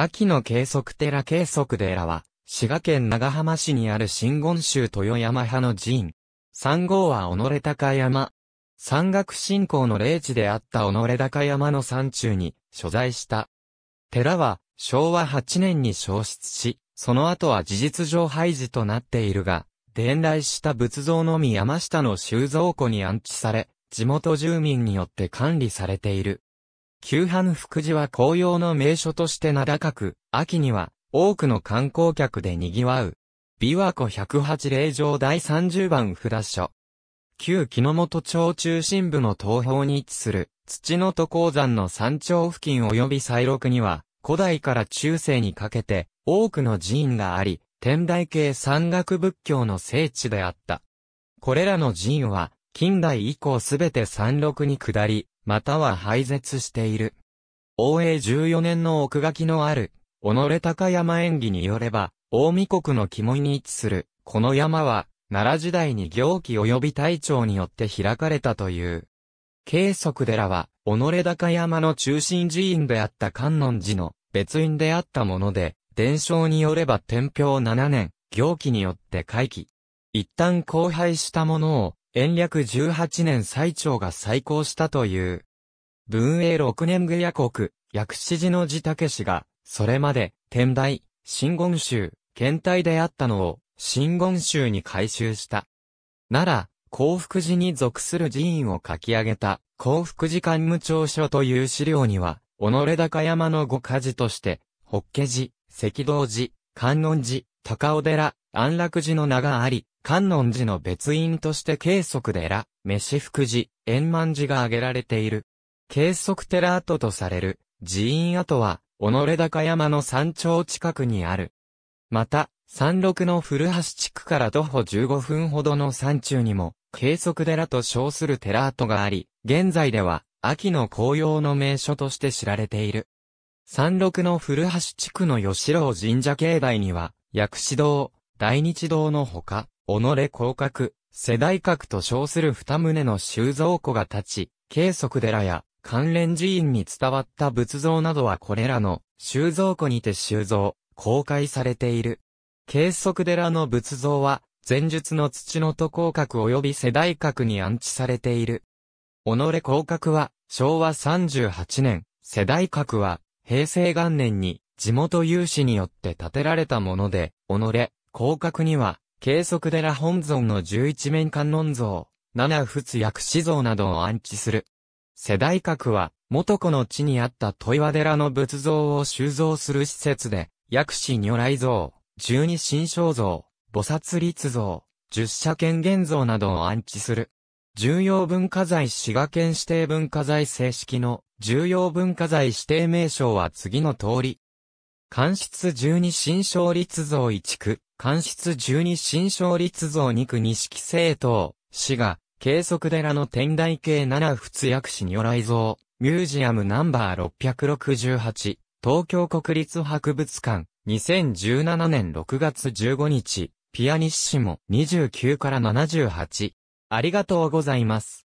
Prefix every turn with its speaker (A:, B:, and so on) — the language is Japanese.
A: 秋の計測寺計測寺は、滋賀県長浜市にある新言宗豊山派の寺院。三号は己高山。山岳信仰の霊地であった己高山の山中に所在した。寺は昭和8年に消失し、その後は事実上廃寺となっているが、伝来した仏像のみ山下の収蔵庫に安置され、地元住民によって管理されている。旧藩福寺は紅葉の名所として名高く、秋には多くの観光客で賑わう。琵琶湖108霊場第30番札所。旧木の本町中心部の東方に位置する土の都鉱山の山頂付近及び西麓には、古代から中世にかけて多くの寺院があり、天台系山岳仏教の聖地であった。これらの寺院は、近代以降すべて山麓に下り、または廃絶している。応永14年の奥書きのある、己高山演技によれば、大見国の肝に位置する、この山は、奈良時代に行基及び隊長によって開かれたという。慶則寺は、己高山の中心寺院であった観音寺の別院であったもので、伝承によれば天平7年、行基によって回帰。一旦荒廃したものを、延暦18年最長が再興したという。文永六年下屋国、薬師寺の寺武氏が、それまで、天台、真言宗、検体であったのを、真言宗に改修した。奈良、幸福寺に属する寺院を書き上げた、幸福寺官務長書という資料には、己高山の五家寺として、法華寺、赤道寺、観音寺、高尾寺、安楽寺の名があり、観音寺の別院として慶則寺、飯福寺、円満寺が挙げられている。計測寺跡とされる寺院跡は、己高山の山頂近くにある。また、山麓の古橋地区から徒歩15分ほどの山中にも、計測寺と称する寺跡があり、現在では、秋の紅葉の名所として知られている。山麓の古橋地区の吉郎神社境内には、薬師堂、大日堂のほか、己広角、世代閣と称する二棟の収蔵庫が立ち、計測寺や関連寺院に伝わった仏像などはこれらの収蔵庫にて収蔵、公開されている。計測寺の仏像は、前述の土の都広角及び世代角に安置されている。己広角は、昭和38年、世代角は、平成元年に、地元有志によって建てられたもので、己、広角には、計測寺本尊の十一面観音像、七仏薬師像などを安置する。世代閣は、元子の地にあった問岩寺の仏像を収蔵する施設で、薬師如来像、十二神将像、菩薩立像、十社権現像などを安置する。重要文化財滋賀県指定文化財正式の重要文化財指定名称は次の通り。関室十二新勝立像1区、関室十二新勝立像2区錦政党、滋賀、計測寺の天台系七仏薬師如来像、ミュージアムナンバー668、東京国立博物館、2017年6月15日、ピアニッシモ29から78。ありがとうございます。